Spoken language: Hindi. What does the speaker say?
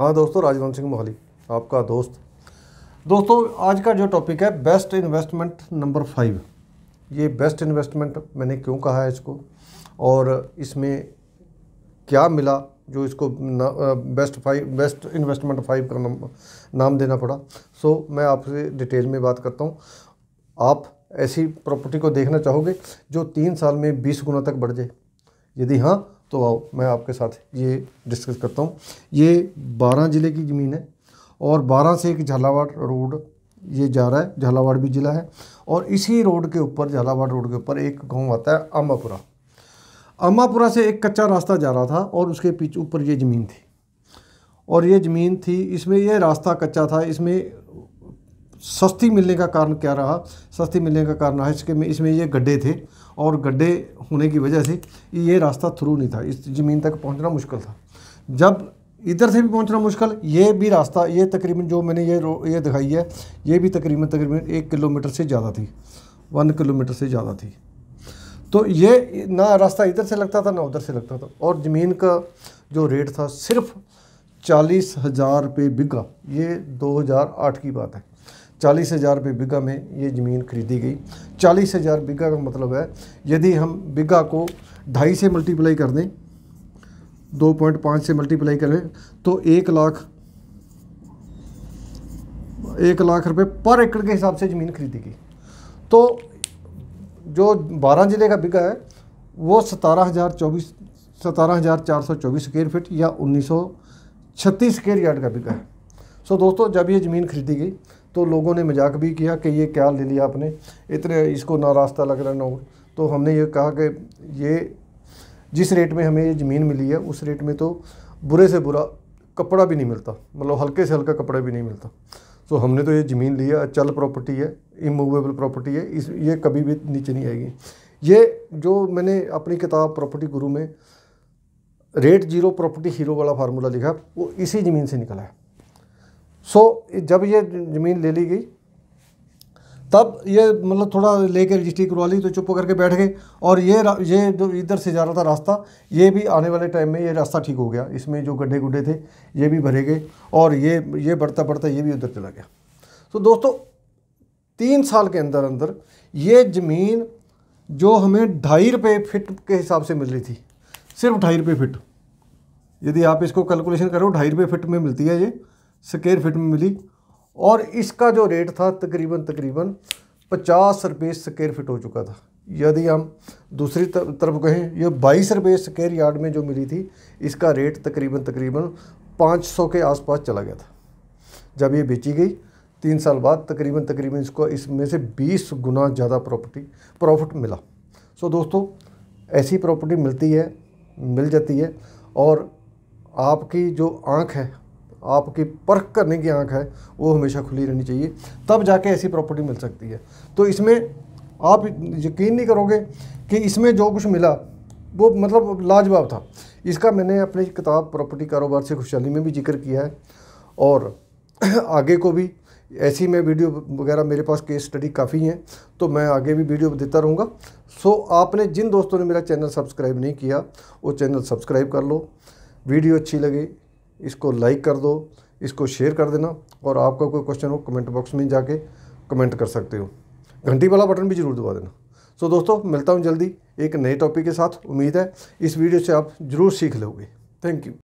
हाँ दोस्तों राजवंत सिंह मोहाली आपका दोस्त दोस्तों आज का जो टॉपिक है बेस्ट इन्वेस्टमेंट नंबर फाइव ये बेस्ट इन्वेस्टमेंट मैंने क्यों कहा है इसको और इसमें क्या मिला जो इसको best five best investment five का नाम, नाम देना पड़ा सो मैं आपसे डिटेल में बात करता हूँ आप ऐसी प्रॉपर्टी को देखना चाहोगे जो तीन साल में बीस गुना तक बढ़ जाए यदि हाँ तो आओ मैं आपके साथ ये डिस्कस करता हूँ ये बारह ज़िले की ज़मीन है और बारह से एक झालावाड़ रोड ये जा रहा है झालावाड़ भी ज़िला है और इसी रोड के ऊपर झालावाड़ रोड के ऊपर एक गांव आता है अम्बापुरा अम्बापुरा से एक कच्चा रास्ता जा रहा था और उसके पीछे ऊपर ये ज़मीन थी और ये ज़मीन थी इसमें यह रास्ता कच्चा था इसमें सस्ती मिलने का कारण क्या रहा सस्ती मिलने का कारण रहा इसके में इसमें ये गड्ढे थे और गड्ढे होने की वजह से ये रास्ता थ्रू नहीं था इस ज़मीन तक पहुंचना मुश्किल था जब इधर से भी पहुंचना मुश्किल ये भी रास्ता ये तकरीबन जो मैंने ये ये दिखाई है ये भी तकरीबन तकरीबन एक किलोमीटर से ज़्यादा थी वन किलोमीटर से ज़्यादा थी तो ये ना रास्ता इधर से लगता था ना उधर से लगता था और ज़मीन का जो रेट था सिर्फ चालीस हज़ार रुपये बिगा ये 2008 की बात है चालीस हज़ार रुपये बीघा में ये ज़मीन खरीदी गई चालीस हज़ार बीघा का मतलब है यदि हम बीघा को ढाई से मल्टीप्लाई कर दें दो पॉइंट पाँच से मल्टीप्लाई करें तो एक लाख एक लाख रुपए पर एकड़ के हिसाब से ज़मीन खरीदी गई तो जो बारह ज़िले का बीघा है वो सतारह हज़ार चौबीस सतारह हज़ार चार सौ चौबीस स्क्वेयर फिट या उन्नीस सौ छत्तीस स्क्वेयर यार्ड का बीघा है सो दोस्तों जब ये ज़मीन खरीदी गई तो लोगों ने मजाक भी किया कि ये क्या ले लिया आपने इतने इसको ना रास्ता लग रहा ना हो तो हमने ये कहा कि ये जिस रेट में हमें ये ज़मीन मिली है उस रेट में तो बुरे से बुरा कपड़ा भी नहीं मिलता मतलब हल्के से हल्का कपड़ा भी नहीं मिलता तो हमने तो ये ज़मीन लिया अचल प्रॉपर्टी है इमूवेबल प्रॉपर्टी है इस ये कभी भी नीचे नहीं आएगी ये जो मैंने अपनी किताब प्रॉपर्टी गुरु में रेट जीरो प्रॉपर्टी हीरो वाला फार्मूला लिखा वो इसी ज़मीन से निकला है सो जब ये ज़मीन ले ली गई तब ये मतलब थोड़ा लेके रजिस्ट्री करवा ली तो चुप करके बैठ गए और ये ये जो इधर से जा रहा था रास्ता ये भी आने वाले टाइम में ये रास्ता ठीक हो गया इसमें जो गड्ढे गुड्ढे थे ये भी भरे गए और ये ये बढ़ता बढ़ता ये भी उधर चला गया तो दोस्तों तीन साल के अंदर अंदर ये ज़मीन जो हमें ढाई रुपये फिट के हिसाब से मिल रही थी सिर्फ ढाई रुपये फिट यदि आप इसको कैलकुलेशन करो ढाई रुपये फिट में मिलती है ये स्केयर फिट में मिली और इसका जो रेट था तकरीबन तकरीबन पचास रुपये स्केयर फिट हो चुका था यदि हम दूसरी तरफ कहें ये बाईस रुपये स्केयर यार्ड में जो मिली थी इसका रेट तकरीबन तकरीबन 500 के आसपास चला गया था जब ये बेची गई तीन साल बाद तकरीबन तकरीबन इसको इसमें से 20 गुना ज़्यादा प्रॉपर्टी प्रॉफिट मिला सो दोस्तों ऐसी प्रॉपर्टी मिलती है मिल जाती है और आपकी जो आँख है आपकी परख करने की आंख है वो हमेशा खुली रहनी चाहिए तब जाके ऐसी प्रॉपर्टी मिल सकती है तो इसमें आप यकीन नहीं करोगे कि इसमें जो कुछ मिला वो मतलब लाजवाब था इसका मैंने अपनी किताब प्रॉपर्टी कारोबार से खुशहाली में भी जिक्र किया है और आगे को भी ऐसी में वीडियो वगैरह मेरे पास केस स्टडी काफ़ी हैं तो मैं आगे भी वीडियो देता रहूँगा सो आपने जिन दोस्तों ने मेरा चैनल सब्सक्राइब नहीं किया वो चैनल सब्सक्राइब कर लो वीडियो अच्छी लगे इसको लाइक कर दो इसको शेयर कर देना और आपका कोई क्वेश्चन हो कमेंट बॉक्स में जाके कमेंट कर सकते हो घंटी वाला बटन भी ज़रूर दबा देना सो so, दोस्तों मिलता हूँ जल्दी एक नए टॉपिक के साथ उम्मीद है इस वीडियो से आप ज़रूर सीख लोगे थैंक यू